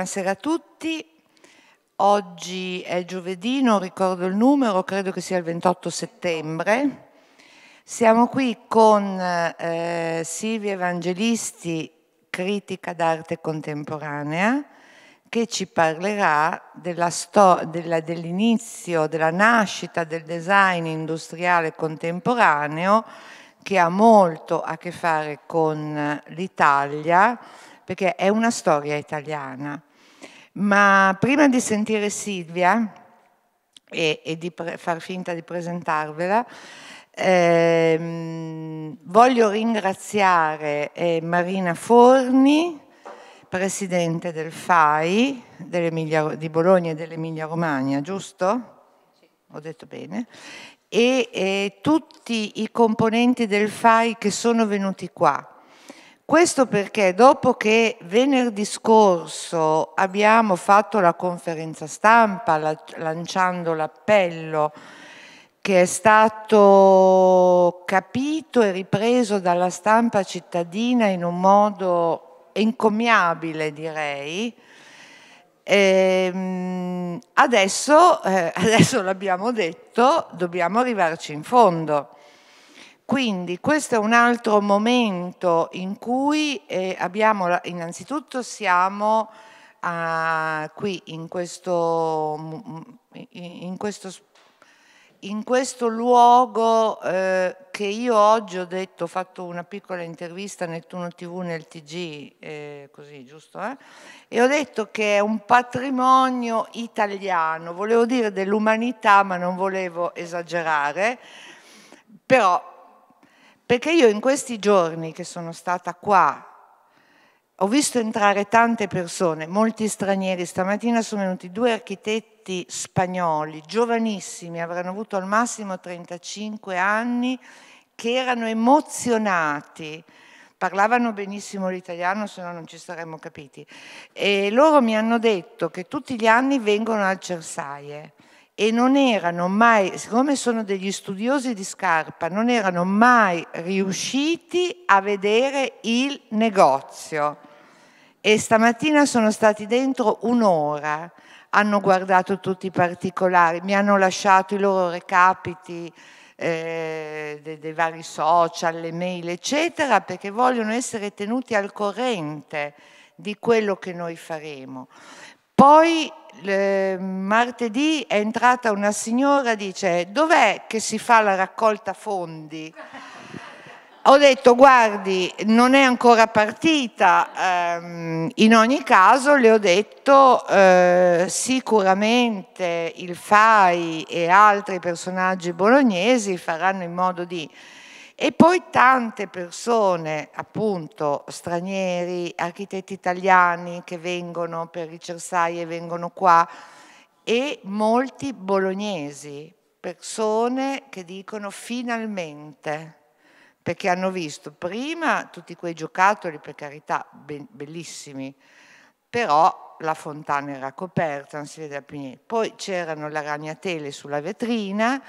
Buonasera a tutti. Oggi è giovedì, non ricordo il numero, credo che sia il 28 settembre. Siamo qui con eh, Silvia Evangelisti, critica d'arte contemporanea, che ci parlerà dell'inizio, della nascita del design industriale contemporaneo che ha molto a che fare con l'Italia perché è una storia italiana. Ma prima di sentire Silvia e, e di far finta di presentarvela, eh, voglio ringraziare eh, Marina Forni, presidente del FAI di Bologna e dell'Emilia Romagna, giusto? Sì. Ho detto bene. E eh, tutti i componenti del FAI che sono venuti qua questo perché dopo che venerdì scorso abbiamo fatto la conferenza stampa la, lanciando l'appello che è stato capito e ripreso dalla stampa cittadina in un modo encomiabile direi, ehm, adesso, eh, adesso l'abbiamo detto, dobbiamo arrivarci in fondo quindi questo è un altro momento in cui eh, abbiamo, innanzitutto siamo eh, qui in questo, mm, mm, in questo, in questo luogo eh, che io oggi ho detto, ho fatto una piccola intervista a Nettuno TV nel TG, eh, così giusto? Eh? E ho detto che è un patrimonio italiano, volevo dire dell'umanità ma non volevo esagerare, però perché io in questi giorni che sono stata qua, ho visto entrare tante persone, molti stranieri, stamattina sono venuti due architetti spagnoli, giovanissimi, avranno avuto al massimo 35 anni, che erano emozionati parlavano benissimo l'italiano, se no non ci saremmo capiti. E loro mi hanno detto che tutti gli anni vengono al Cersaie e non erano mai, siccome sono degli studiosi di scarpa, non erano mai riusciti a vedere il negozio. E stamattina sono stati dentro un'ora, hanno guardato tutti i particolari, mi hanno lasciato i loro recapiti eh, dei, dei vari social, le mail, eccetera, perché vogliono essere tenuti al corrente di quello che noi faremo. Poi eh, martedì è entrata una signora e dice dov'è che si fa la raccolta fondi? Ho detto guardi non è ancora partita, ehm, in ogni caso le ho detto eh, sicuramente il FAI e altri personaggi bolognesi faranno in modo di e poi tante persone, appunto, stranieri, architetti italiani che vengono per i Cersaie, vengono qua, e molti bolognesi, persone che dicono finalmente, perché hanno visto prima tutti quei giocattoli, per carità, bellissimi, però la fontana era coperta, non si vedeva più niente. Poi c'erano le ragnatele sulla vetrina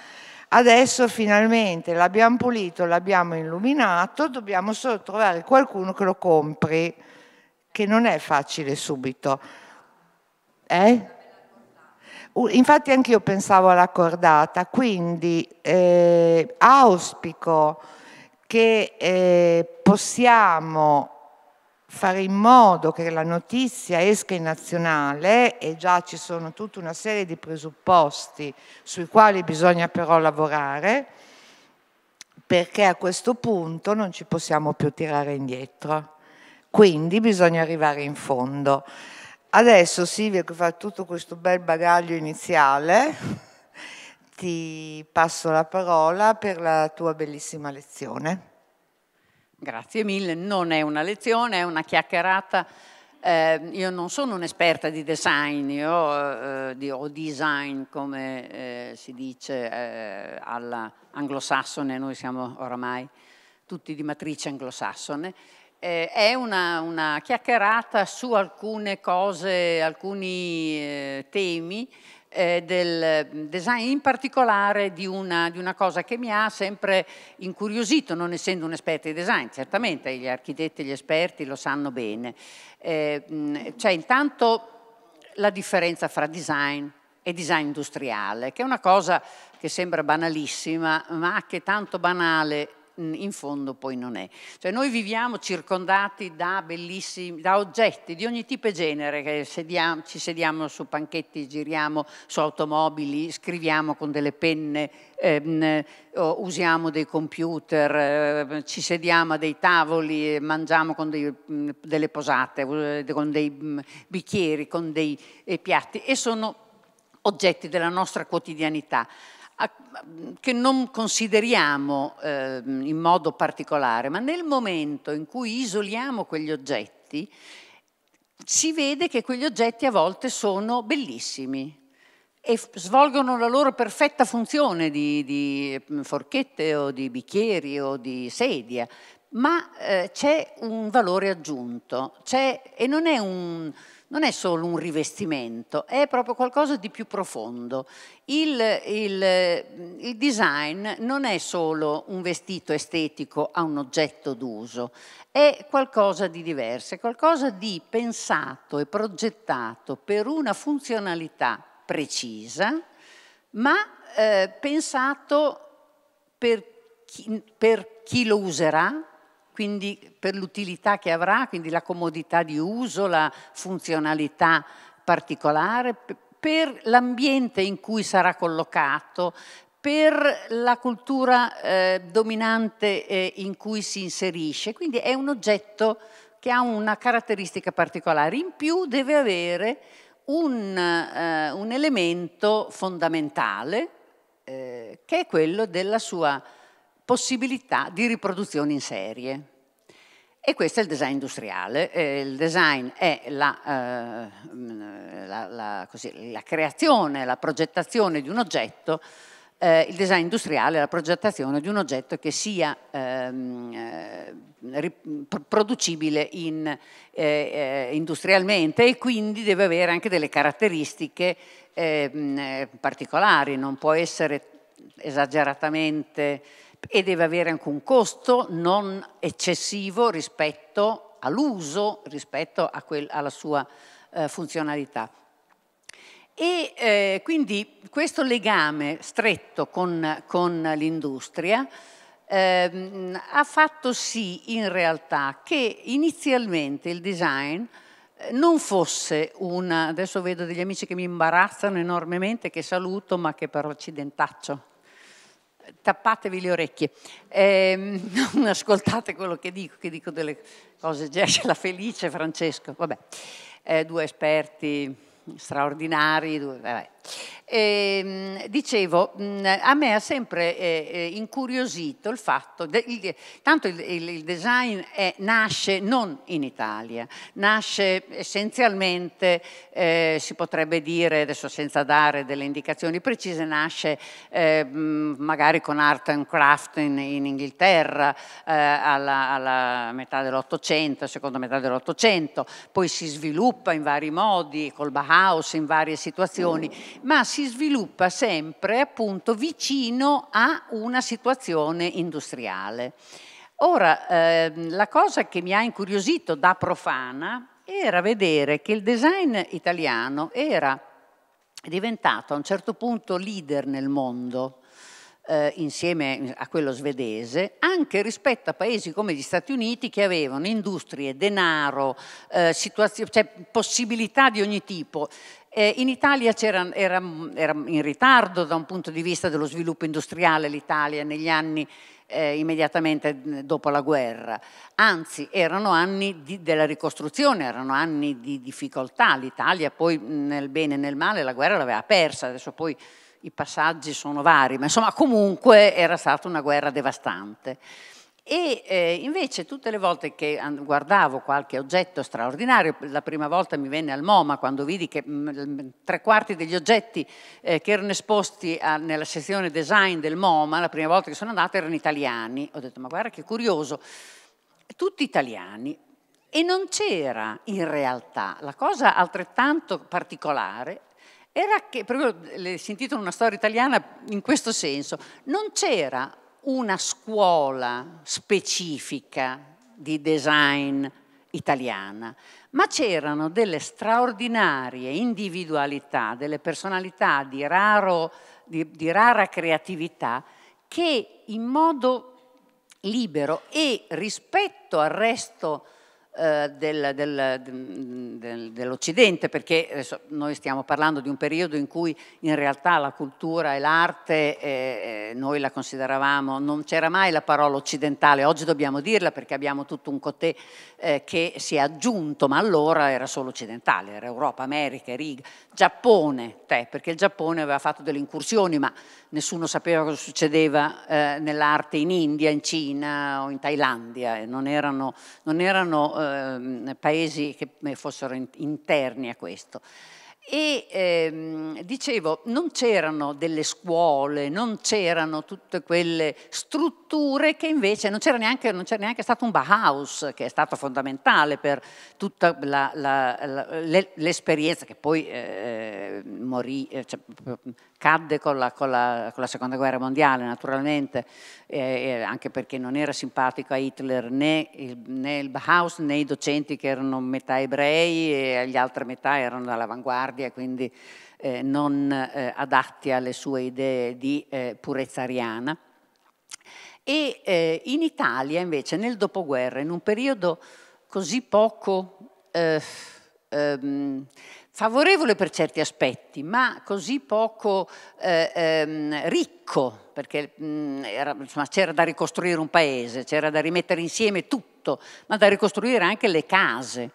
Adesso finalmente l'abbiamo pulito, l'abbiamo illuminato, dobbiamo solo trovare qualcuno che lo compri, che non è facile subito. Eh? Infatti anch'io pensavo alla cordata, quindi eh, auspico che eh, possiamo fare in modo che la notizia esca in nazionale e già ci sono tutta una serie di presupposti sui quali bisogna però lavorare perché a questo punto non ci possiamo più tirare indietro. Quindi bisogna arrivare in fondo. Adesso Silvia che fa tutto questo bel bagaglio iniziale, ti passo la parola per la tua bellissima lezione. Grazie mille, non è una lezione, è una chiacchierata. Eh, io non sono un'esperta di design io, eh, o design come eh, si dice eh, all'anglosassone, noi siamo oramai tutti di matrice anglosassone. Eh, è una, una, chiacchierata su alcune cose, alcuni eh, temi eh, del design, in particolare di una, di una, cosa che mi ha sempre incuriosito, non essendo un esperto di design, certamente gli architetti e gli esperti lo sanno bene. Eh, cioè intanto la differenza fra design e design industriale, che è una cosa che sembra banalissima, ma che tanto banale Mm, in fondo poi non è. Cioè noi viviamo circondati da bellissimi, da oggetti di ogni tipo e genere, che sediamo, ci sediamo su panchetti, giriamo su automobili, scriviamo con delle penne, ehm, usiamo dei computer, ehm, ci sediamo a dei tavoli, mangiamo con dei, mm, delle posate, con dei mm, bicchieri, con dei eh, piatti e sono oggetti della nostra quotidianità che non consideriamo eh, in modo particolare, ma nel momento in cui isoliamo quegli oggetti, si vede che quegli oggetti a volte sono bellissimi e svolgono la loro perfetta funzione di, di ehm, forchette o di bicchieri o di sedia, ma eh, c'è un valore aggiunto e non è un non è solo un rivestimento, è proprio qualcosa di più profondo. Il, il, eh, il design non è solo un vestito estetico a un oggetto d'uso, è qualcosa di diverso, è qualcosa di pensato e progettato per una funzionalità precisa, ma eh, pensato per chi, per chi lo userà, quindi per l'utilità che avrà, quindi la comodità di uso, la funzionalità particolare, per l'ambiente in cui sarà collocato, per la cultura eh, dominante eh, in cui si inserisce. Quindi è un oggetto che ha una caratteristica particolare. In più deve avere un, eh, un elemento fondamentale eh, che è quello della sua possibilità di riproduzione in serie. E questo è il design industriale. Eh, il design è la, eh, la, la, così, la, creazione, la progettazione di un oggetto. Eh, il design industriale è la progettazione di un oggetto che sia ehm, eh, producibile in, eh, eh, industrialmente e quindi deve avere anche delle caratteristiche ehm, particolari, non può essere esageratamente e deve avere anche un costo non eccessivo rispetto all'uso, rispetto a quel, alla sua eh, funzionalità. E eh, quindi questo legame stretto con, con l'industria ehm, ha fatto sì in realtà che inizialmente il design eh, non fosse una, adesso vedo degli amici che mi imbarazzano enormemente, che saluto ma che per accidentaccio tappatevi le orecchie, eh, non ascoltate quello che dico, che dico delle cose, Gesce la felice, Francesco, vabbè, eh, due esperti straordinari, due, vabbè. E, ehm, dicevo, a me ha sempre eh, eh, incuriosito il fatto, de, il, tanto il, il design è, nasce non in Italia, nasce essenzialmente, eh, si potrebbe dire, adesso senza dare delle indicazioni precise, nasce eh, magari con art and craft in, in Inghilterra eh, alla, alla metà dell'Ottocento, seconda metà dell'Ottocento, poi si sviluppa in vari modi, col Bauhaus in varie situazioni ma si sviluppa sempre appunto vicino a una situazione industriale. Ora, eh, la cosa che mi ha incuriosito da profana era vedere che il design italiano era diventato a un certo punto leader nel mondo, eh, insieme a quello svedese, anche rispetto a paesi come gli Stati Uniti che avevano industrie, denaro, eh, cioè, possibilità di ogni tipo. Eh, in Italia era, era, in ritardo da un punto di vista dello sviluppo industriale l'Italia negli anni eh, immediatamente dopo la guerra, anzi erano anni di, della ricostruzione, erano anni di difficoltà, l'Italia poi nel bene e nel male la guerra l'aveva persa, adesso poi i passaggi sono vari, ma insomma comunque era stata una guerra devastante. E eh, invece tutte le volte che guardavo qualche oggetto straordinario, la prima volta mi venne al MoMA quando vidi che mh, mm, tre quarti degli oggetti eh, che erano esposti a, nella sezione design del MoMA, la prima volta che sono andata erano italiani. Ho detto ma guarda che curioso, tutti italiani. E non c'era in realtà la cosa altrettanto particolare era che, proprio le, eh, si intitola una storia italiana in questo senso, non c'era una scuola specifica di design italiana, ma c'erano delle straordinarie individualità, delle personalità di, raro, di, di rara creatività che in modo libero e rispetto al resto eh, del, del, dell'Occidente, perché adesso noi stiamo parlando di un periodo in cui in realtà la cultura e l'arte eh, eh noi la consideravamo, non c'era mai la parola occidentale, oggi dobbiamo dirla perché abbiamo tutto un cotè eh, che si è aggiunto, ma allora era solo occidentale, era Europa, America, Riga, Giappone, te, perché il Giappone aveva fatto delle incursioni, ma nessuno sapeva cosa succedeva eh, nell'arte in India, in Cina o in Thailandia, non erano, non erano eh, paesi che eh, fossero interni a questo. E ehm, dicevo, non c'erano delle scuole, non c'erano tutte quelle strutture che invece non c'era neanche, neanche, stato un Bauhaus che è stato fondamentale per tutta l'esperienza che poi eh, eh morì, eh, cioè, cadde con la, con, la, con la, seconda guerra mondiale naturalmente, eh, eh, anche perché non era simpatico a Hitler né il, né il Bauhaus né i docenti che erano metà ebrei e gli altri metà erano dall'avanguardia all'avanguardia, quindi eh, non eh, adatti alle sue idee di eh, purezza ariana. E eh, in Italia invece nel dopoguerra, in un periodo così poco eh, ehm, favorevole per certi aspetti, ma così poco eh, ehm, ricco, perché mm, c'era da ricostruire un paese, c'era da rimettere insieme tutto, ma da ricostruire anche le case.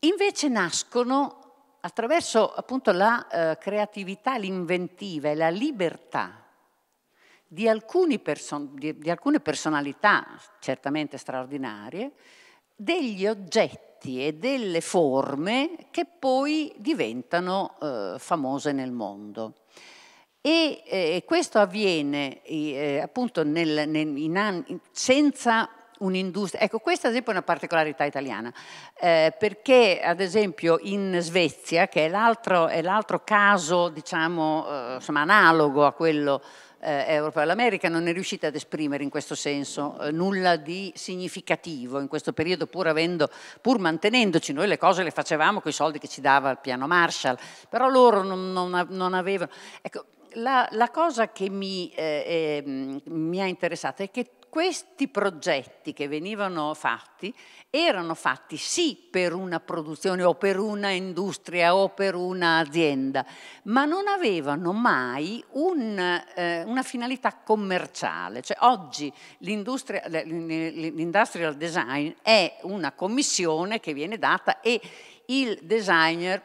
Invece nascono attraverso appunto la eh, creatività, l'inventiva e la libertà di, person di, di alcune personalità certamente straordinarie, degli oggetti e delle forme che poi diventano eh, famose nel mondo. E eh, questo avviene eh, appunto nel, nel, in, senza un'industria. Ecco, questa ad esempio è una particolarità italiana, eh, perché ad esempio in Svezia, che è l'altro, caso diciamo, eh, insomma, analogo a quello eh, europeo, l'America non è riuscita ad esprimere in questo senso eh, nulla di significativo in questo periodo, pur, avendo, pur mantenendoci, noi le cose le facevamo con i soldi che ci dava il piano Marshall, però loro non, non, non avevano... Ecco, la, la, cosa che mi, eh, eh, mi ha interessato è che questi progetti che venivano fatti erano fatti sì per una produzione o per una industria o per un'azienda, ma non avevano mai un, eh, una finalità commerciale. Cioè, oggi l'industrial design è una commissione che viene data e il designer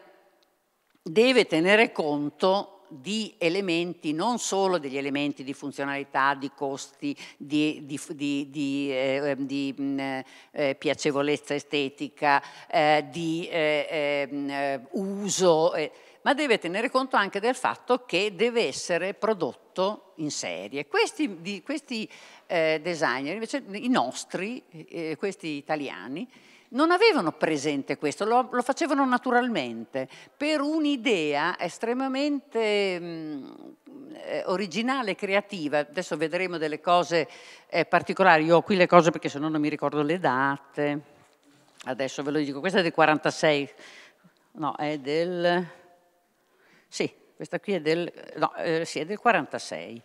deve tenere conto di elementi, non solo degli elementi di funzionalità, di costi, di, di, di, di eh, ehm, mm, eh, eh, piacevolezza estetica, eh, di eh, ehm, eh, uso, ma deve tenere conto anche del fatto che deve essere prodotto in serie. Questi, questi designer, invece i nostri, questi italiani, non avevano presente questo, lo, lo facevano naturalmente, per un'idea estremamente mh, mm, eh, originale, creativa, adesso vedremo delle cose eh, particolari, io ho qui le cose perché se no non mi ricordo le date, adesso ve lo dico, questa è del 46, no, è del... Sì, questa qui è del, no, eh, sì, è del 46.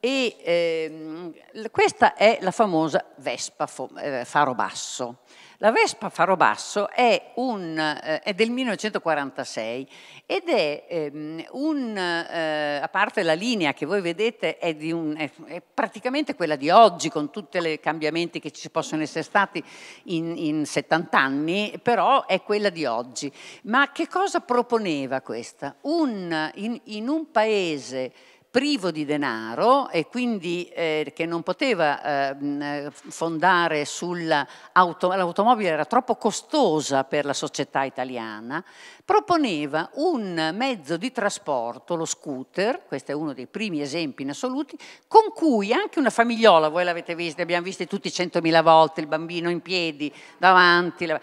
E ehm, questa è la famosa Vespa eh, faro basso. La Vespa Farobasso è, un, eh, è del 1946 ed è ehm, un, eh, a parte la linea che voi vedete, è, un, è praticamente quella di oggi con tutti i cambiamenti che ci possono essere stati in, in 70 anni, però è quella di oggi. Ma che cosa proponeva questa? Un, in, in un paese privo di denaro e quindi eh, che non poteva eh, fondare sull'automobile, era troppo costosa per la società italiana, proponeva un mezzo di trasporto, lo scooter, questo è uno dei primi esempi in assoluti, con cui anche una famigliola, voi l'avete vista, abbiamo visto tutti centomila volte il bambino in piedi davanti, la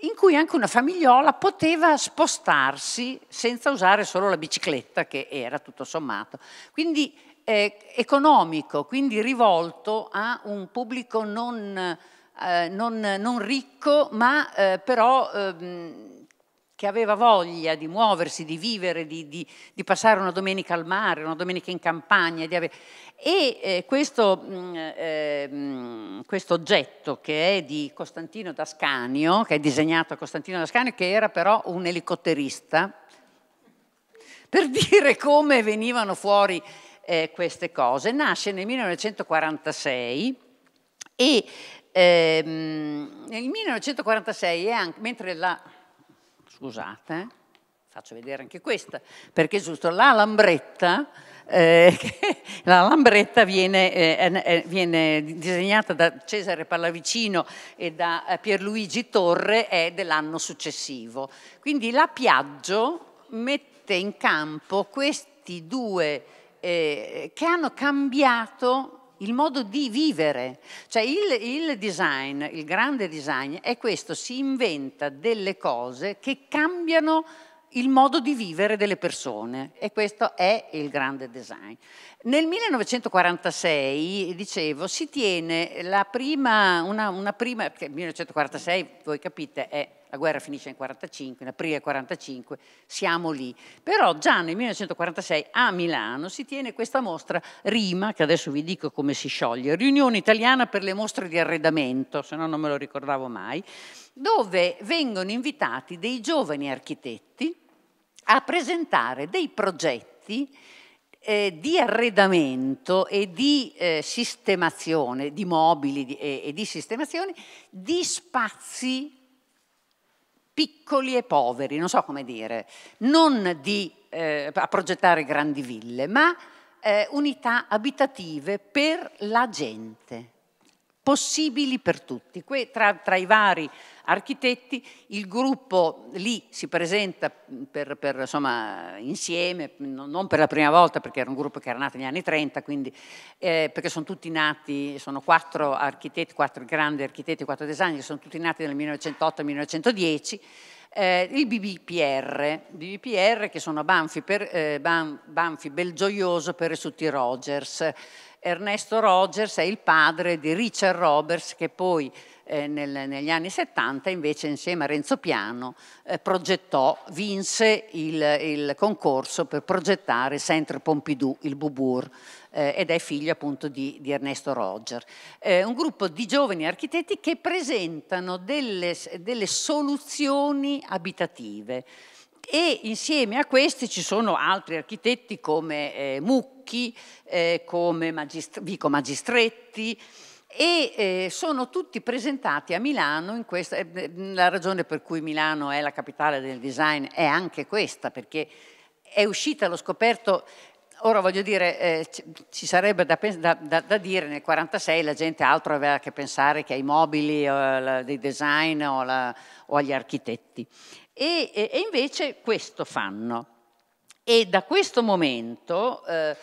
in cui anche una famigliola poteva spostarsi senza usare solo la bicicletta, che era tutto sommato. Quindi eh, economico, quindi rivolto a un pubblico non, eh, non, non ricco, ma eh, però... Ehm, che aveva voglia di muoversi, di vivere, di, di, di passare una domenica al mare, una domenica in campagna. Avere... E eh, questo, eh, questo, oggetto che è di Costantino Dascanio, che è disegnato a Costantino Dascanio, che era però un elicotterista, per dire come venivano fuori eh, queste cose, nasce nel 1946 e ehm, nel 1946 anche, mentre la scusate, faccio vedere anche questa, perché giusto la lambretta, eh, la lambretta viene, eh, viene, disegnata da Cesare Pallavicino e da eh, Pierluigi Torre, è dell'anno successivo. Quindi la Piaggio mette in campo questi due eh, che hanno cambiato il modo di vivere. Cioè il, il, design, il grande design è questo, si inventa delle cose che cambiano il modo di vivere delle persone e questo è il grande design. Nel 1946, dicevo, si tiene la prima, una, una prima, perché 1946, voi capite, è, la guerra finisce in 1945, in aprile 1945, siamo lì. Però già nel 1946 a Milano si tiene questa mostra Rima, che adesso vi dico come si scioglie, Riunione Italiana per le Mostre di Arredamento, se no non me lo ricordavo mai, dove vengono invitati dei giovani architetti a presentare dei progetti eh, di arredamento e di eh, sistemazione, di mobili di, e, e di sistemazione, di spazi piccoli e poveri, non so come dire, non di, eh, a progettare grandi ville, ma eh, unità abitative per la gente, possibili per tutti. Que, tra, tra i vari architetti, il gruppo lì si presenta per, per, insomma, insieme, non per la prima volta perché era un gruppo che era nato negli anni 30, quindi, eh, perché sono tutti nati, sono quattro architetti, quattro grandi architetti, quattro designer, sono tutti nati nel 1908-1910. Eh, il BBPR, BBPR, che sono Banfi, per, eh, Banfi Belgioioso per Sutti Rogers. Ernesto Rogers è il padre di Richard Roberts che poi eh, nel, negli anni 70 invece insieme a Renzo Piano eh, progettò, vinse il, il, concorso per progettare Centre Pompidou, il Boubourg eh, ed è figlio appunto di, di Ernesto Roger. Eh, un gruppo di giovani architetti che presentano delle, delle soluzioni abitative e insieme a questi ci sono altri architetti come eh, Mucchi, eh, come Magistre, Vico Magistretti, e eh, sono tutti presentati a Milano, questa, eh, la ragione per cui Milano è la capitale del design è anche questa, perché è uscita, allo scoperto, ora voglio dire, eh, ci sarebbe da, da, da, da, dire, nel 1946 la gente altro aveva che pensare che ai mobili la, dei design o, la, o agli architetti. E, e, e, invece questo fanno. E da questo momento eh,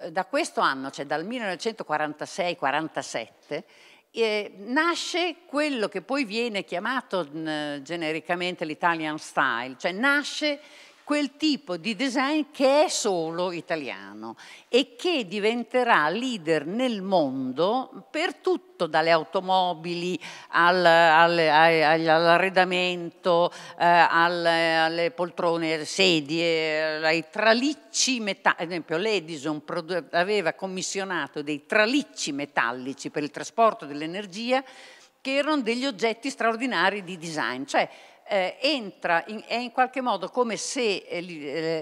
eh, da questo anno, cioè dal 1946-47, eh, nasce quello che poi viene chiamato genericamente l'Italian Style, cioè nasce quel tipo di design che è solo italiano e che diventerà leader nel mondo per tutto, dalle automobili al, al, all'arredamento, eh, alle, alle poltrone, sedie, ai tralicci metallici. Ad esempio l'Edison aveva commissionato dei tralicci metallici per il trasporto dell'energia che erano degli oggetti straordinari di design, cioè eh, entra in, è in qualche modo come se eh,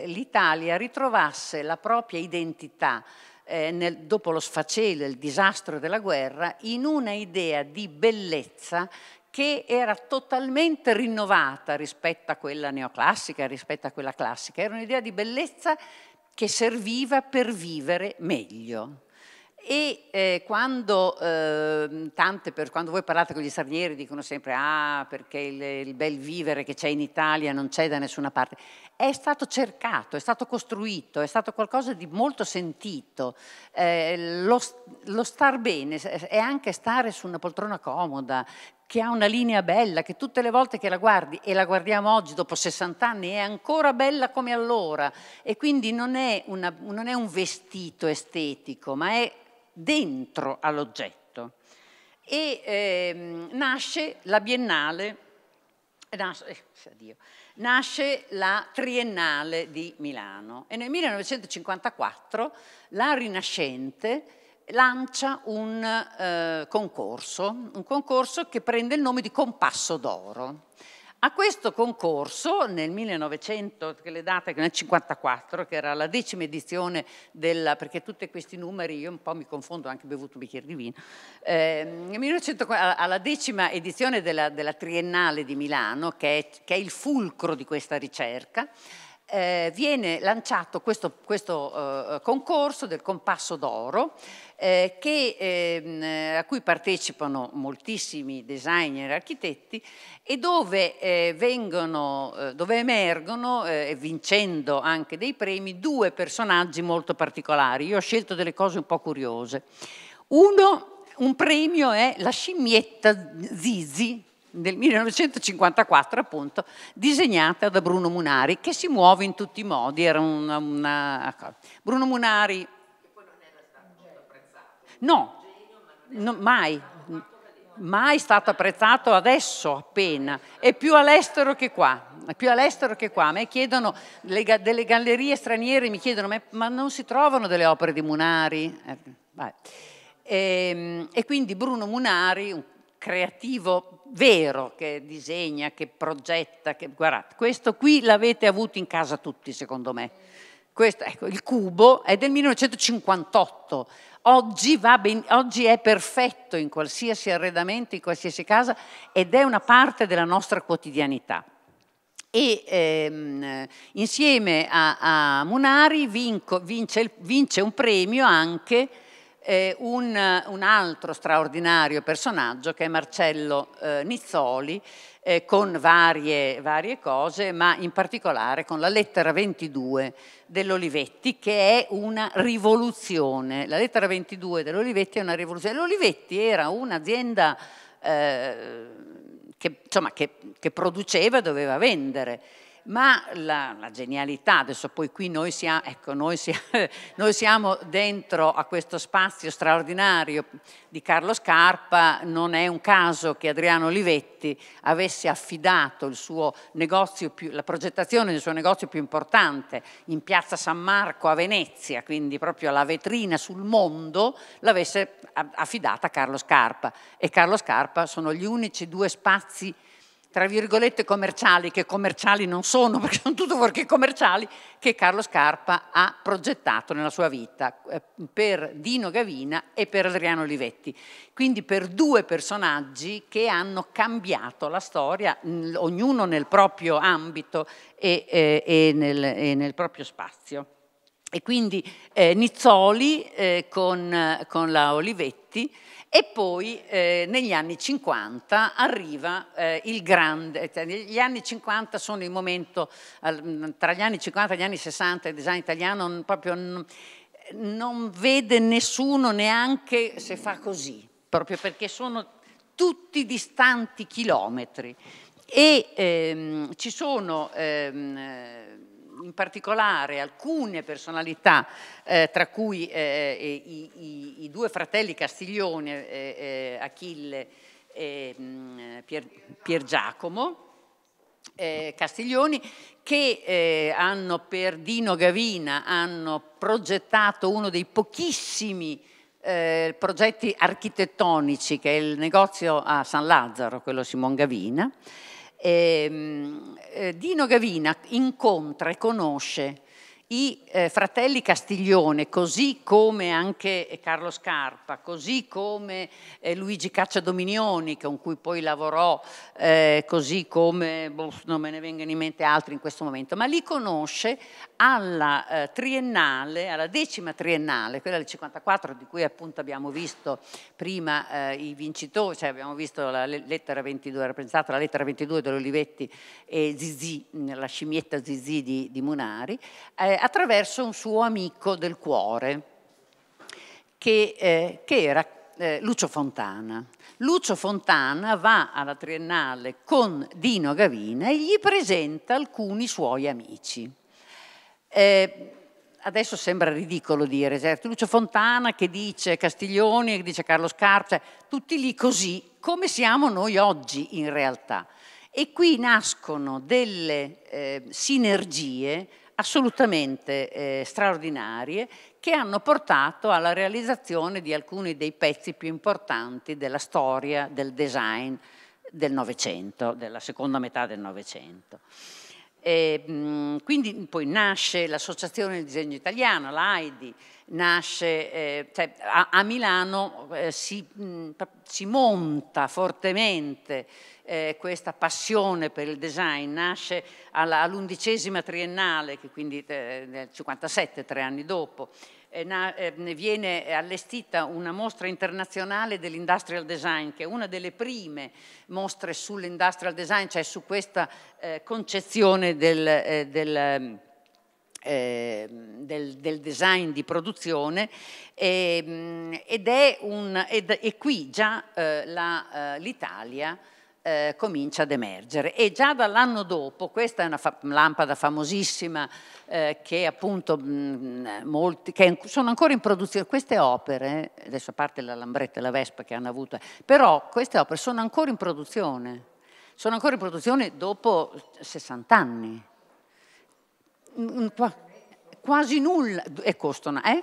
eh, l'Italia ritrovasse la propria identità eh, nel, dopo lo sfacelo, il disastro della guerra, in una idea di bellezza che era totalmente rinnovata rispetto a quella neoclassica, rispetto a quella classica. Era un'idea di bellezza che serviva per vivere meglio. E eh, quando, eh, tante per, quando voi parlate con gli stranieri dicono sempre ah perché il, il bel vivere che c'è in Italia non c'è da nessuna parte, è stato cercato, è stato costruito, è stato qualcosa di molto sentito. Eh, lo, lo star bene è anche stare su una poltrona comoda, che ha una linea bella, che tutte le volte che la guardi, e la guardiamo oggi dopo 60 anni, è ancora bella come allora. E quindi non è, una, non è un vestito estetico, ma è dentro all'oggetto. E ehm, nasce la Biennale, nasce, eh, addio, nasce la Triennale di Milano e nel 1954 la Rinascente lancia un eh, concorso, un concorso che prende il nome di Compasso d'Oro a questo concorso nel 1954, che era la decima edizione della, perché tutti questi numeri, io un po' mi confondo, ho anche bevuto un bicchiere di vino, eh, 1900, alla decima edizione della, della, Triennale di Milano, che è, che è il fulcro di questa ricerca, eh, viene lanciato questo, questo eh, concorso del Compasso d'Oro eh, che, ehm, a cui partecipano moltissimi designer e architetti e dove, eh, vengono, eh, dove emergono, eh, vincendo anche dei premi, due personaggi molto particolari. Io ho scelto delle cose un po' curiose. Uno, un premio è la scimmietta Zizi, nel 1954 appunto, disegnata da Bruno Munari, che si muove in tutti i modi, era una... una... Ecco, Bruno Munari... Che poi non era stato apprezzato. No, no mai, mai stato apprezzato adesso appena, è più all'estero che qua, più all'estero che qua. A me chiedono, le, delle gallerie straniere mi chiedono, ma, ma, non si trovano delle opere di Munari? Eh, e, ehm, e quindi Bruno Munari, un creativo vero che disegna, che progetta, che... guardate, questo qui l'avete avuto in casa tutti secondo me. Questo, ecco, il cubo è del 1958, oggi, ben, oggi è perfetto in qualsiasi arredamento, in qualsiasi casa ed è una parte della nostra quotidianità e ehm, insieme a, a Munari vinco, vince, vince, un premio anche eh, un, un, altro straordinario personaggio che è Marcello eh, Nizzoli eh, con varie, varie, cose, ma in particolare con la lettera 22 dell'Olivetti che è una rivoluzione. La lettera 22 dell'Olivetti è una rivoluzione. L'Olivetti era un'azienda eh, che, insomma, che, che produceva e doveva vendere ma la, la, genialità, adesso poi qui noi siamo, ecco, noi, siamo, noi siamo, dentro a questo spazio straordinario di Carlo Scarpa, non è un caso che Adriano Olivetti avesse affidato più, la progettazione del suo negozio più importante in piazza San Marco a Venezia, quindi proprio la vetrina sul mondo, l'avesse affidata a Carlo Scarpa e Carlo Scarpa sono gli unici due spazi tra virgolette commerciali, che commerciali non sono, perché sono tutto fuorché commerciali, che Carlo Scarpa ha progettato nella sua vita eh, per Dino Gavina e per Adriano Olivetti. Quindi per due personaggi che hanno cambiato la storia, ognuno nel proprio ambito e, e, eh, e, nel, e nel proprio spazio. E quindi eh, Nizzoli eh, con, con la Olivetti e poi eh, negli anni 50 arriva eh, il grande, eh, cioè, gli anni 50 sono il momento, mm, tra gli anni 50 e gli anni 60 il design italiano proprio non vede nessuno neanche se fa così, proprio perché sono tutti distanti chilometri e ehm, ci sono... Ehm, in particolare alcune personalità, eh, tra cui eh, eh i, i, i, due fratelli Castiglione, eh, eh Achille e mm, Pier, Pier, Giacomo eh, Castiglioni, che hanno per Dino Gavina hanno progettato uno dei pochissimi progetti architettonici, che è il negozio a San Lazzaro, quello Simon Gavina, Ehm, eh, Dino Gavina incontra e conosce i eh, fratelli Castiglione, così come anche eh, Carlo Scarpa, così come eh, Luigi Caccia Dominioni, con cui poi lavorò, eh, così come boh, non me ne vengono in mente altri in questo momento, ma li conosce alla eh, triennale, alla decima triennale, quella del 54, di cui appunto abbiamo visto prima eh, i vincitori, cioè abbiamo visto la lettera 22, rappresentata la lettera 22 dell'Olivetti e Zizi, la scimmietta Zizi di, di Munari attraverso un suo amico del cuore, che, eh, che era eh, Lucio Fontana. Lucio Fontana va alla Triennale con Dino Gavina e gli presenta alcuni suoi amici. Eh, adesso sembra ridicolo dire, certo, Lucio Fontana che dice Castiglioni, che dice Carlo Scarpa, cioè, tutti lì così, come siamo noi oggi in realtà. E qui nascono delle eh, sinergie assolutamente eh, straordinarie che hanno portato alla realizzazione di alcuni dei pezzi più importanti della storia del design del Novecento, della seconda metà del Novecento. E, mh, quindi poi nasce l'Associazione del Disegno Italiano, l'AIDI, nasce, eh, cioè, a, a, Milano eh, si, mh, si, monta fortemente eh, questa passione per il design, nasce all'undicesima triennale, che quindi eh, nel 57, tre anni dopo, eh, eh, viene allestita una mostra internazionale dell'industrial design, che è una delle prime mostre sull'industrial design, cioè su questa eh, concezione del, del del, del, design di produzione ehm, ed è un, ed, e qui già eh, l'Italia eh, comincia ad emergere e già dall'anno dopo, questa è una fa lampada famosissima eh, che appunto mh, molti, che sono ancora in produzione, queste opere, adesso a parte la Lambretta e la Vespa che hanno avuto, però queste opere sono ancora in produzione, sono ancora in produzione dopo 60 anni. Qu quasi nulla e costano, eh?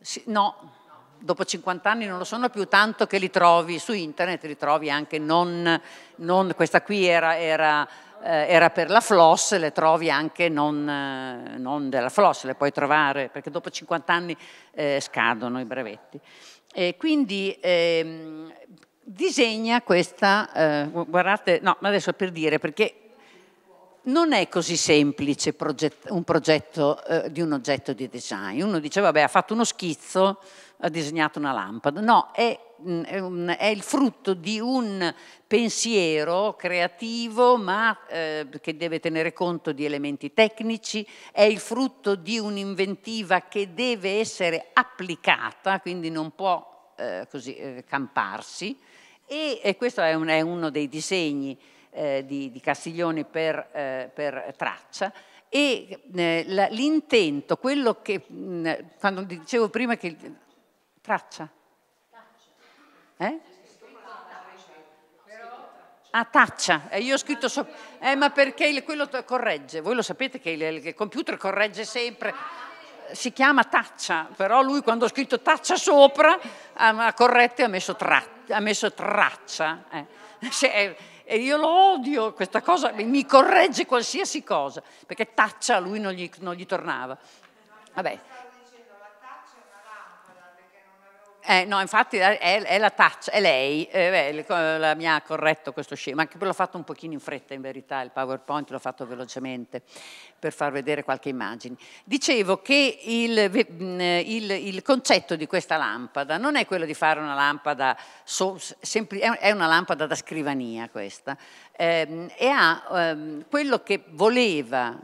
Sì, no, dopo 50 anni non lo sono più, tanto che li trovi su internet, li trovi anche non, non questa qui era, era, eh, era, per la floss, le trovi anche non, eh, non, della floss, le puoi trovare, perché dopo 50 anni eh, scadono i brevetti. E quindi ehm, disegna questa, eh, guardate, no, ma adesso per dire, perché non è così semplice progetto, un progetto eh, di un oggetto di design. Uno dice, vabbè, ha fatto uno schizzo, ha disegnato una lampada, no, è, mm, è, il frutto di un pensiero creativo ma eh, che deve tenere conto di elementi tecnici, è il frutto di un'inventiva che deve essere applicata, quindi non può eh, così eh, camparsi e, questo è, un, è, uno dei disegni eh, di, di, Castiglioni per, eh, per traccia e eh, l'intento, quello che mh, mm, quando dicevo prima che Traccia. Eh? Ah, taccia. Eh, io ho scritto sopra, eh, ma perché il, quello corregge? Voi lo sapete che il, il, computer corregge sempre. Si chiama taccia, però lui quando ha scritto taccia sopra ha, corretto e ha messo, tra- ha messo traccia. Eh. eh e io lo odio questa cosa, mi corregge qualsiasi cosa, perché taccia a lui non gli, non gli tornava. Vabbè. Eh, no, infatti eh, è, è, la touch, è lei, eh, la, mi ha corretto questo scemo, anche poi l'ho fatto un pochino in fretta in verità, il PowerPoint l'ho fatto velocemente per far vedere qualche immagine. Dicevo che il, il, il concetto di questa lampada non è quello di fare una lampada, so, sempli, è una lampada da scrivania questa, ehm, e ha ehm, quello che voleva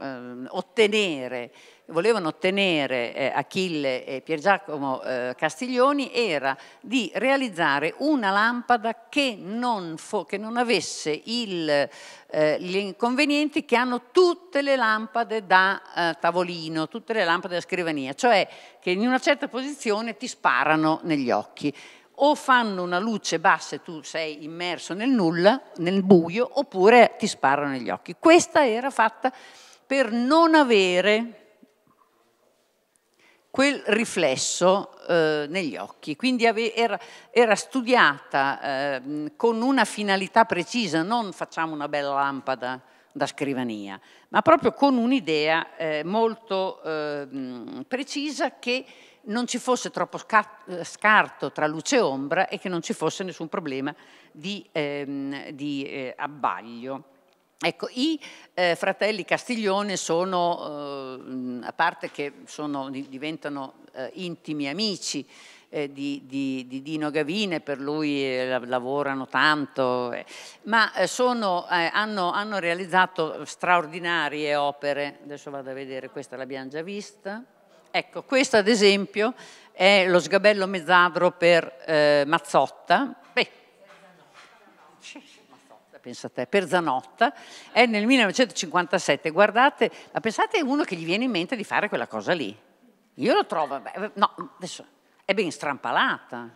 ehm, ottenere volevano ottenere eh, Achille e Pier Giacomo eh, Castiglioni era di realizzare una lampada che non, che non avesse il, eh, gli inconvenienti che hanno tutte le lampade da eh, tavolino, tutte le lampade da scrivania, cioè che in una certa posizione ti sparano negli occhi o fanno una luce bassa e tu sei immerso nel nulla, nel buio, oppure ti sparano negli occhi. Questa era fatta per non avere quel riflesso eh, negli occhi. Quindi ave- era, era, studiata eh, con una finalità precisa, non facciamo una bella lampada da scrivania, ma proprio con un'idea eh, molto ehm, precisa che non ci fosse troppo scarto tra luce e ombra e che non ci fosse nessun problema di, ehm, di eh, abbaglio. Ecco, i eh, fratelli Castiglione sono, eh, a parte che sono, diventano eh, intimi amici eh, di, di, di, Dino Gavine, per lui eh, lavorano tanto, eh, ma sono, hanno, hanno realizzato straordinarie opere, adesso vado a vedere, questa l'abbiamo già vista, ecco, questo ad esempio è lo sgabello mezzadro per Mazzotta, beh, pensa te, per Zanotta, è nel 1957. Guardate, ma pensate uno che gli viene in mente di fare quella cosa lì. Io lo trovo, beh, eh, no, adesso è ben strampalata,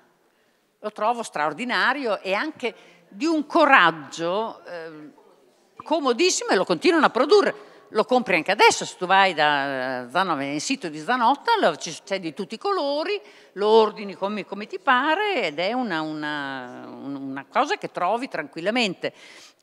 lo trovo straordinario e anche di un coraggio eh, comodissimo e lo continuano a produrre lo compri anche adesso, se tu vai da eh, Zanotta, nel sito di Zanotta c'è di tutti i colori, lo ordini come, come ti pare ed è una, una, una, cosa che trovi tranquillamente.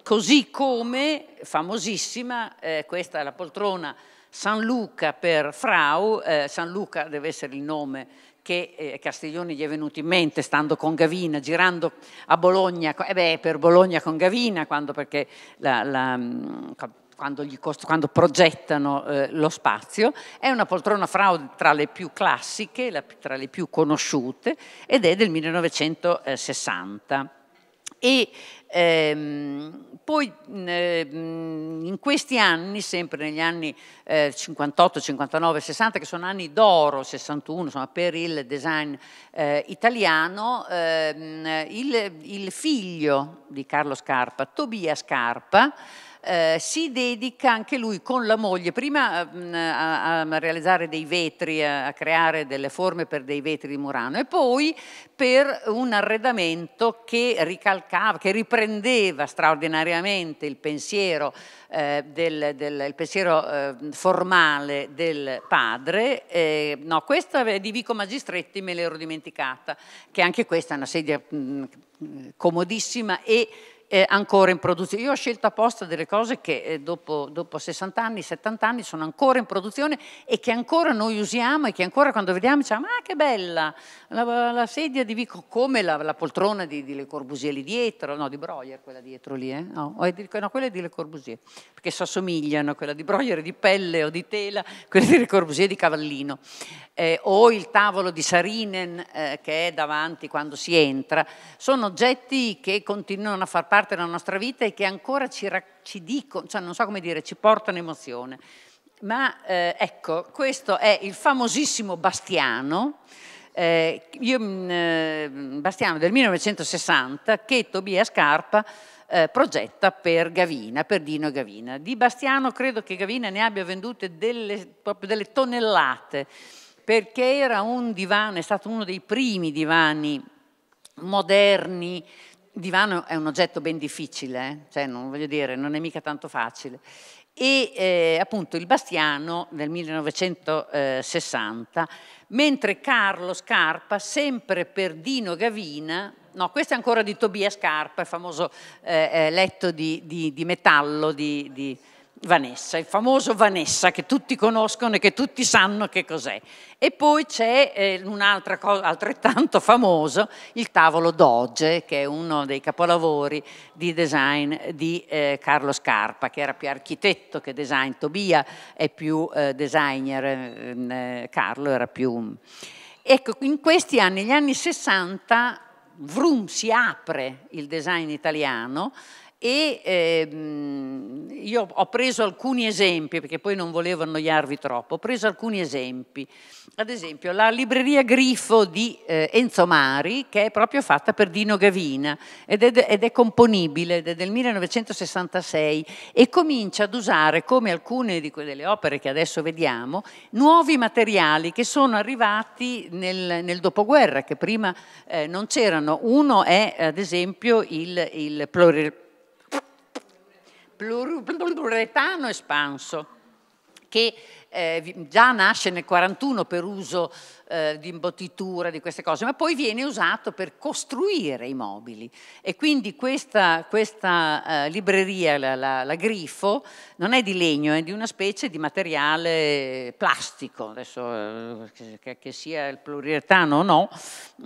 Così come famosissima, eh, questa è la poltrona San Luca per Frau, eh, San Luca deve essere il nome che eh, Castiglioni gli è venuto in mente stando con Gavina, girando a Bologna, eh beh, per Bologna con Gavina, quando perché la, la mm, quando, cost- quando progettano eh, lo spazio. È una poltrona Fraud tra le più classiche, la, tra le più conosciute, ed è del 1960. E ehm, poi in questi anni, sempre negli anni 58, 59, 60, che sono anni d'oro, 61, insomma, per il design eh, italiano, ehm, il, il, figlio di Carlo Scarpa, Tobia Scarpa, eh, si dedica anche lui con la moglie prima mm, a, a realizzare dei vetri, a, a, creare delle forme per dei vetri di Murano e poi per un arredamento che ricalcava, che riprendeva straordinariamente il pensiero, eh, del, del, il pensiero eh, formale del padre. Eh, no, questa è di Vico Magistretti, me l'ero dimenticata, che anche questa è una sedia mh, mm, comodissima e ancora in produzione. Io ho scelto apposta delle cose che eh, dopo, dopo, 60 anni, 70 anni sono ancora in produzione e che ancora noi usiamo e che ancora quando vediamo diciamo ah che bella, la, la sedia di Vico, come la, la poltrona di, di, Le Corbusier lì dietro, no di Breuer quella dietro lì, eh? no, di, no, quella è di Le Corbusier, perché si assomigliano, quella di Breuer di pelle o di tela, quella di Le Corbusier di cavallino, eh, o il tavolo di Sarinen eh, che è davanti quando si entra, sono oggetti che continuano a far parte parte della nostra vita e che ancora ci, ci dicono, cioè non so come dire, ci portano emozione. Ma eh, ecco, questo è il famosissimo Bastiano, eh, io, mm, eh, Bastiano del 1960, che Tobia Scarpa eh, progetta per Gavina, per Dino e Gavina. Di Bastiano credo che Gavina ne abbia vendute delle, proprio delle tonnellate, perché era un divano, è stato uno dei primi divani moderni divano è un oggetto ben difficile, eh? cioè non voglio dire, non è mica tanto facile. E eh, appunto il Bastiano nel 1960, mentre Carlo Scarpa, sempre per Dino Gavina, no, questo è ancora di Tobia Scarpa, il famoso eh, eh, letto di, di, di metallo di, di Vanessa, il famoso Vanessa che tutti conoscono e che tutti sanno che cos'è. E poi c'è eh, un'altra cosa altrettanto famosa, il tavolo Doge, che è uno dei capolavori di design di eh, Carlo Scarpa, che era più architetto che design, Tobia è più eh, designer, ehm, eh, Carlo era più... Mm. Ecco, in questi anni, negli anni 60, vrum, si apre il design italiano e ehm, io ho preso alcuni esempi, perché poi non volevo annoiarvi troppo, ho preso alcuni esempi. Ad esempio la libreria Grifo di eh, Enzo Mari, che è proprio fatta per Dino Gavina ed è, ed è componibile, ed è del 1966 e comincia ad usare, come alcune di quelle opere che adesso vediamo, nuovi materiali che sono arrivati nel, nel dopoguerra, che prima eh, non c'erano. Uno è ad esempio il, il pluralismo pluretano espanso che eh, già nasce nel 41 per uso eh, di imbottitura, di queste cose, ma poi viene usato per costruire i mobili. E quindi questa, questa eh, libreria, la, la, la, Grifo, non è di legno, è di una specie di materiale plastico, adesso eh, che, che, sia il plurietano o no,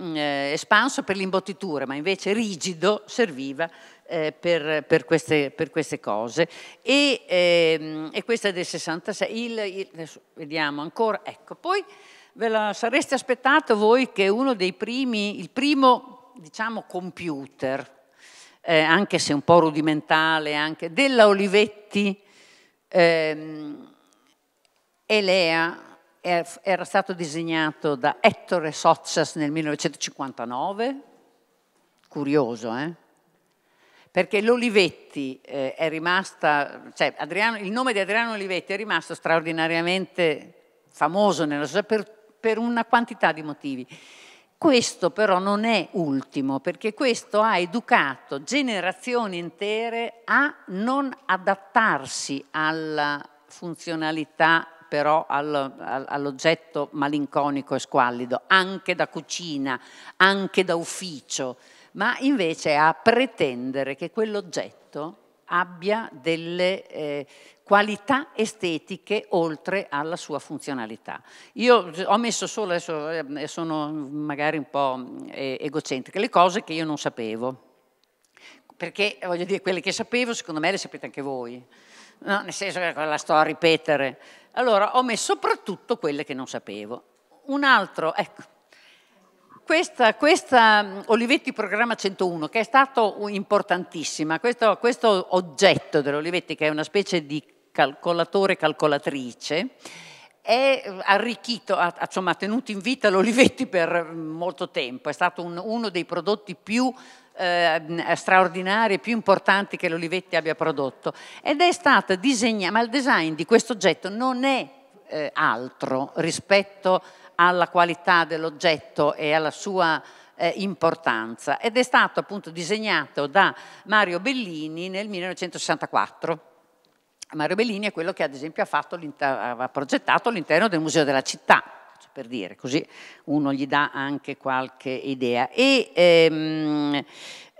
mm, eh, espanso per l'imbottitura, ma invece rigido serviva eh, per, per, queste, per, queste, cose. E, ehm, e, questa è del 66. Il, il, vediamo ancora, ecco, poi ve la sareste aspettato voi che uno dei primi, il primo, diciamo, computer, eh, anche se un po' rudimentale, anche, della Olivetti, ehm, Elea, era stato disegnato da Ettore Sozzas nel 1959, curioso, eh? perché l'Olivetti eh, è rimasta, cioè Adriano, il nome di Adriano Olivetti è rimasto straordinariamente famoso nella società per, per una quantità di motivi. Questo però non è ultimo, perché questo ha educato generazioni intere a non adattarsi alla funzionalità, però all'oggetto malinconico e squallido, anche da cucina, anche da ufficio ma invece a pretendere che quell'oggetto abbia delle eh, qualità estetiche oltre alla sua funzionalità. Io ho messo solo, adesso eh, sono magari un po' eh, egocentrica, le cose che io non sapevo, perché voglio dire, quelle che sapevo secondo me le sapete anche voi, no? nel senso che la sto a ripetere. Allora ho messo soprattutto quelle che non sapevo. Un altro, ecco, questa, questa, Olivetti Programma 101, che è stato importantissima, questo, questo oggetto dell'Olivetti, che è una specie di calcolatore calcolatrice, è arricchito, ha, insomma, tenuto in vita l'Olivetti per molto tempo, è stato un, uno dei prodotti più eh, straordinari e più importanti che l'Olivetti abbia prodotto ed è stata disegnata, ma il design di questo oggetto non è eh, altro rispetto a alla qualità dell'oggetto e alla sua eh, importanza ed è stato appunto disegnato da Mario Bellini nel 1964. Mario Bellini è quello che ad esempio ha, ha progettato l'interno del Museo della Città, per dire, così uno gli dà anche qualche idea. E, ehm,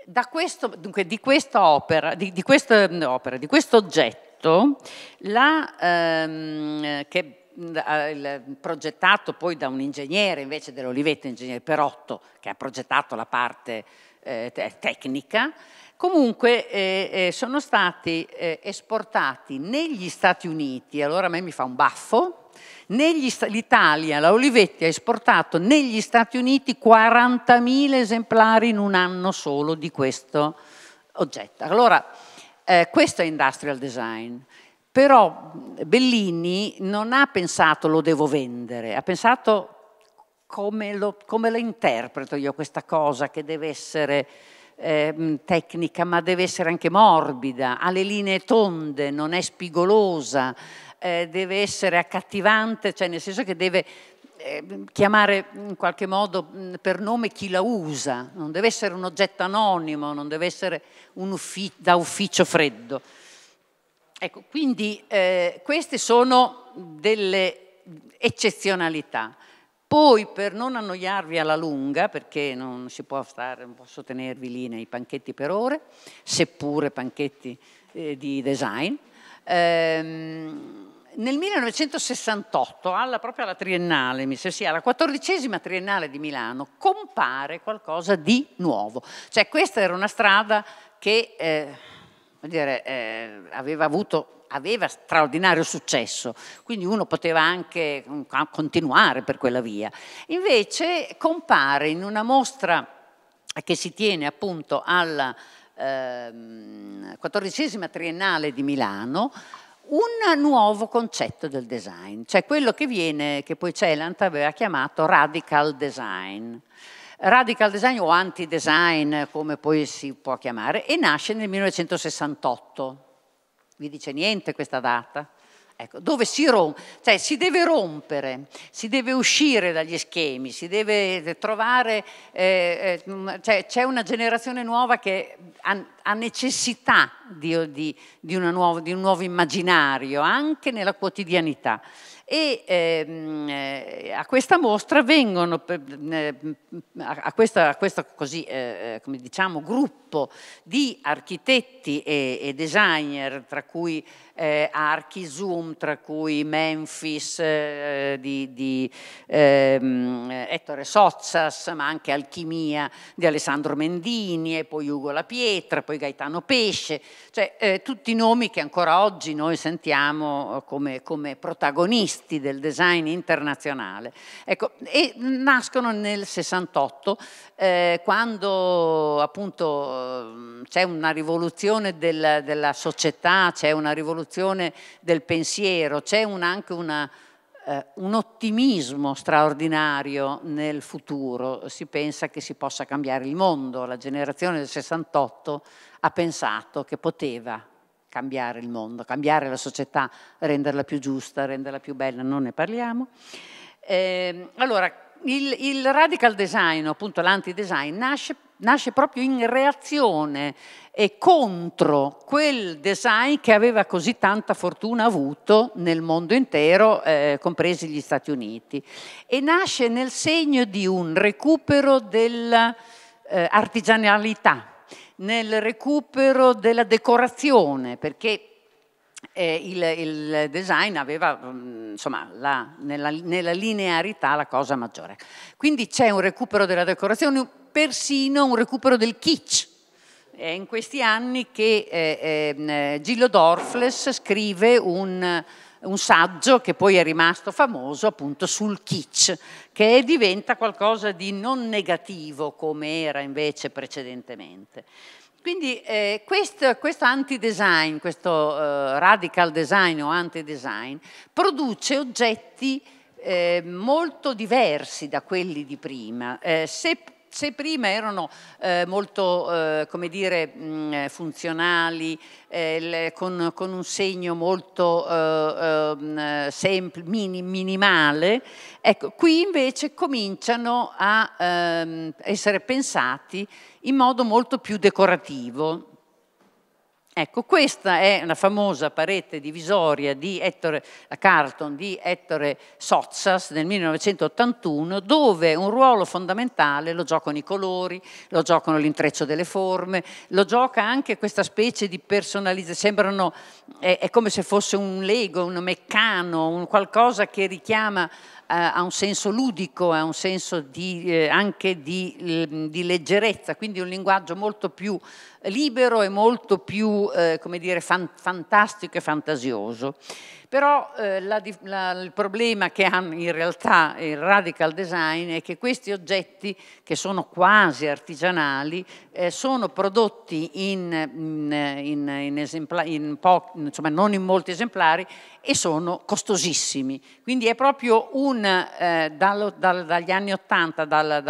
da questo, dunque, di questa opera, di, di questa mm, opera, di questo oggetto, la, ehm, che eh, eh, progettato poi da un ingegnere invece dell'Olivetti, ingegnere Perotto, che ha progettato la parte eh, tecnica. Comunque eh, eh, sono stati eh, esportati negli Stati Uniti, allora a me mi fa un baffo, l'Italia, la Olivetti ha esportato negli Stati Uniti 40.000 esemplari in un anno solo di questo oggetto. Allora, questo è industrial design. Però Bellini non ha pensato lo devo vendere, ha pensato come lo, come lo interpreto io questa cosa che deve essere eh, tecnica ma deve essere anche morbida, ha le linee tonde, non è spigolosa, eh, deve essere accattivante, cioè nel senso che deve ehm, chiamare in qualche modo per nome chi la usa, non deve essere un oggetto anonimo, non deve essere ufficio, da ufficio freddo. Ecco, quindi eh, queste sono delle eccezionalità. Poi, per non annoiarvi alla lunga, perché non si può stare, non posso tenervi lì nei panchetti per ore, seppure panchetti eh, di design, ehm, nel 1968, alla, proprio alla triennale, mi se sia, alla quattordicesima triennale di Milano, compare qualcosa di nuovo. Cioè questa era una strada che eh, dire, eh, aveva avuto aveva straordinario successo, quindi uno poteva anche mm, continuare per quella via. Invece compare in una mostra che si tiene appunto alla eh, 14 triennale di Milano un nuovo concetto del design, cioè quello che viene, che poi Celant aveva chiamato radical design radical design o anti-design, come poi si può chiamare, e nasce nel 1968. Vi dice niente questa data? Ecco, dove si rompe, cioè si deve rompere, si deve uscire dagli schemi, si deve trovare, eh, eh cioè, c'è una generazione nuova che ha, ha necessità di, di, di, nuova, di un nuovo immaginario, anche nella quotidianità e ehm, eh, a questa mostra vengono, eh, a questo eh, eh diciamo, gruppo di architetti e, e designer, tra cui eh, archi Zoom, tra cui Memphis eh, di, di ehm, Ettore Sozzas, ma anche Alchimia di Alessandro Mendini, e poi Ugo La Pietra, poi Gaetano Pesce, cioè eh, tutti nomi che ancora oggi noi sentiamo eh, come, come protagonisti del design internazionale. Ecco, e nascono nel 68, eh, quando appunto ehm, c'è una rivoluzione del, della società, c'è una rivoluzione rivoluzione del pensiero, c'è un, anche una, eh, un ottimismo straordinario nel futuro, si pensa che si possa cambiare il mondo, la generazione del 68 ha pensato che poteva cambiare il mondo, cambiare la società, renderla più giusta, renderla più bella, non ne parliamo. Eh, allora, il, il, radical design, appunto l'anti-design, nasce nasce proprio in reazione e contro quel design che aveva così tanta fortuna avuto nel mondo intero, eh, compresi gli Stati Uniti. E nasce nel segno di un recupero dell'artigianalità, eh, nel recupero della decorazione, perché eh, il, il, design aveva mm, insomma, la, nella, nella linearità la cosa maggiore. Quindi c'è un recupero della decorazione, persino un recupero del kitsch. È in questi anni che eh, eh, Gillo Dorfles scrive un, un, saggio che poi è rimasto famoso appunto sul kitsch, che diventa qualcosa di non negativo come era invece precedentemente. Quindi eh, questo, questo anti-design, questo eh, radical design o anti-design, produce oggetti eh, molto diversi da quelli di prima. Eh, se se prima erano eh, molto eh, come dire, mh, eh, funzionali, eh, le, con, con, un segno molto eh, eh, mini, minimale, ecco, qui invece cominciano a ehm, essere pensati in modo molto più decorativo. Ecco, questa è la famosa parete divisoria di Ettore Carton di Ettore Sozzas del 1981, dove un ruolo fondamentale lo giocano i colori, lo giocano l'intreccio delle forme, lo gioca anche questa specie di personalizzazione, sembrano, è, è come se fosse un lego, un meccano, un qualcosa che richiama eh, ha un senso ludico, ha un senso di, eh, anche di, mm, di, leggerezza, quindi un linguaggio molto più libero e molto più, eh, come dire, fan, fantastico e fantasioso. Però eh, la, la, il problema che hanno in realtà il radical design è che questi oggetti, che sono quasi artigianali, eh, sono prodotti in, in, in, esempla, in po, insomma, non in molti esemplari e sono costosissimi. Quindi è proprio un, eh, dal, dal, dagli anni 80, dal,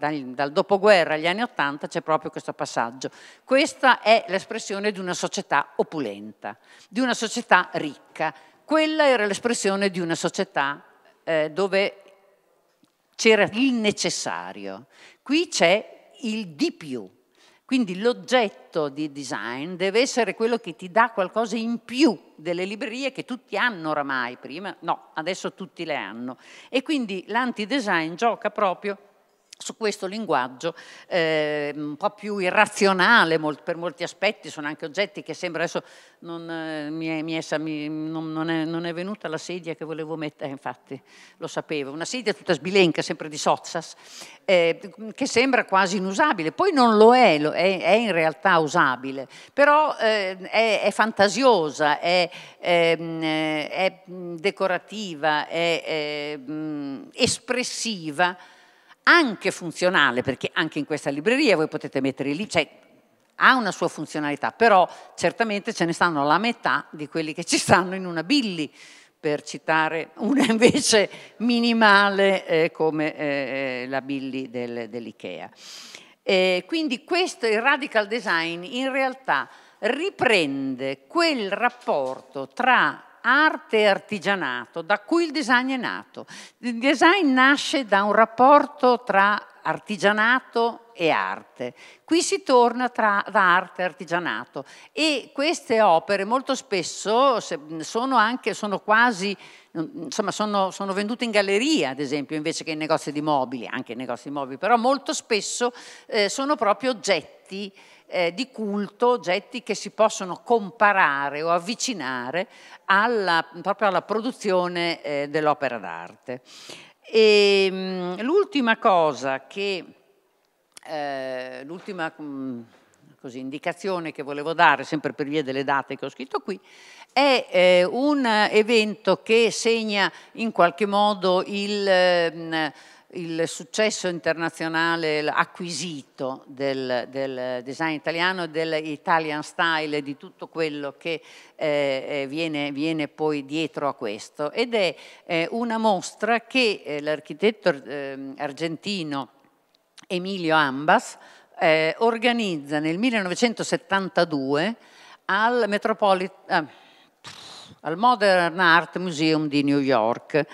dal dopoguerra agli anni 80 c'è proprio questo passaggio. Questa è l'espressione di una società opulenta, di una società ricca dinamica. Quella era l'espressione di una società eh, dove c'era il necessario. Qui c'è il di più. Quindi l'oggetto di design deve essere quello che ti dà qualcosa in più delle librerie che tutti hanno oramai, prima no, adesso tutti le hanno. E quindi l'anti-design gioca proprio su questo linguaggio eh, un po' più irrazionale molt, per molti aspetti, sono anche oggetti che sembra adesso non, eh, mi è, mi è, mi, non, non, è, non, è, venuta la sedia che volevo mettere, eh, infatti lo sapevo, una sedia tutta sbilenca, sempre di Sozzas, eh, che sembra quasi inusabile, poi non lo è, lo è, è, in realtà usabile, però ehm, è, fantasiosa, è, ehm, decorativa, è ehm, espressiva, anche funzionale, perché anche in questa libreria voi potete mettere lì, cioè ha una sua funzionalità, però certamente ce ne stanno la metà di quelli che ci stanno in una Billy, per citare una invece minimale eh, come eh, eh la Billy del, dell'IKEA. Eh, quindi questo, il radical design in realtà riprende quel rapporto tra arte e artigianato, da cui il design è nato. Il design nasce da un rapporto tra artigianato e arte. Qui si torna tra, da arte e artigianato e queste opere molto spesso sono anche, sono quasi, insomma sono, sono vendute in galleria ad esempio invece che in negozi di mobili, anche in negozi di mobili, però molto spesso eh, sono proprio oggetti eh, di culto, oggetti che si possono comparare o avvicinare alla, proprio alla produzione eh, dell'opera d'arte. E, ehm, l'ultima cosa che, eh, l'ultima mh, mm, così, indicazione che volevo dare, sempre per via delle date che ho scritto qui, è eh, un evento che segna in qualche modo il... Mh, mm, il successo internazionale acquisito del, del design italiano, dell'Italian style e di tutto quello che eh, eh, viene, viene, poi dietro a questo. Ed è eh, una mostra che eh, l'architetto ehm, argentino Emilio Ambas eh, organizza nel 1972 al Metropolitan... Ah, al Modern Art Museum di New York.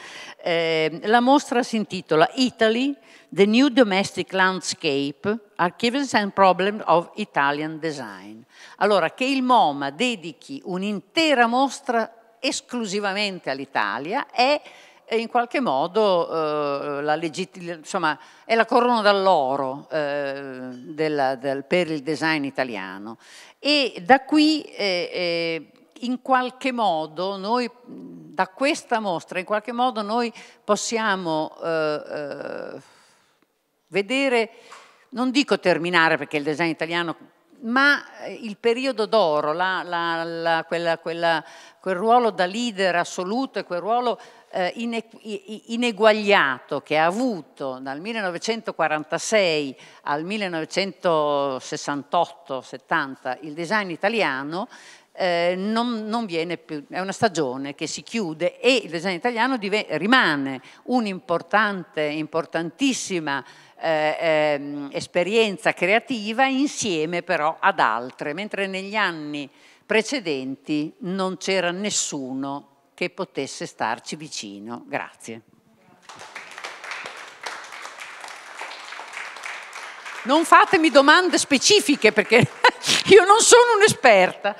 Eh, la mostra si intitola Italy, The New Domestic Landscape, Archives and Problems of Italian Design. Allora, che il MoMA dedichi un'intera mostra esclusivamente all'Italia è eh, in qualche modo eh, la insomma, è la corona d'alloro eh, del, per il design italiano. E da qui... Eh, eh in qualche modo noi, da questa mostra, in qualche modo noi possiamo eh, eh vedere, non dico terminare perché il design italiano ma eh, il periodo d'oro, la, la, la, quella, quella, quel ruolo da leader assoluto e quel ruolo eh, ineguagliato che ha avuto dal 1946 al 1968-70 il design italiano, eh, non, non, viene più, è una stagione che si chiude e il design italiano rimane un'importante, importantissima eh, eh, esperienza creativa insieme però ad altre, mentre negli anni precedenti non c'era nessuno che potesse starci vicino. Grazie. Non fatemi domande specifiche perché io non sono un'esperta.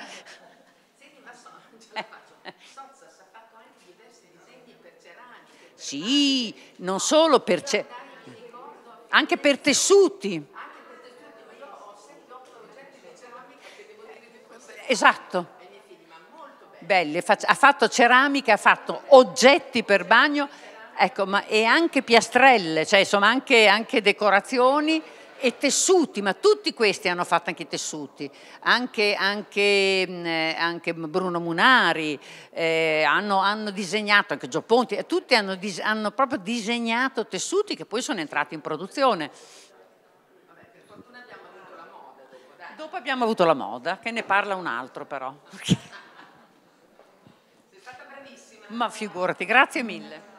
Sì, non solo per... Ce... anche per tessuti. Esatto. Belle, ha fatto ceramica, ha fatto oggetti per bagno, ecco, ma, e anche piastrelle, cioè insomma anche, anche decorazioni e tessuti, ma tutti questi hanno fatto anche i tessuti, anche, anche, mm, eh, anche Bruno Munari, eh, hanno, hanno, disegnato, anche Gio Ponti, tutti hanno, hanno, proprio disegnato tessuti che poi sono entrati in produzione. Dopo, dopo abbiamo avuto la moda, che ne parla un altro però. Sei stata bravissima. Ma figurati, grazie mille.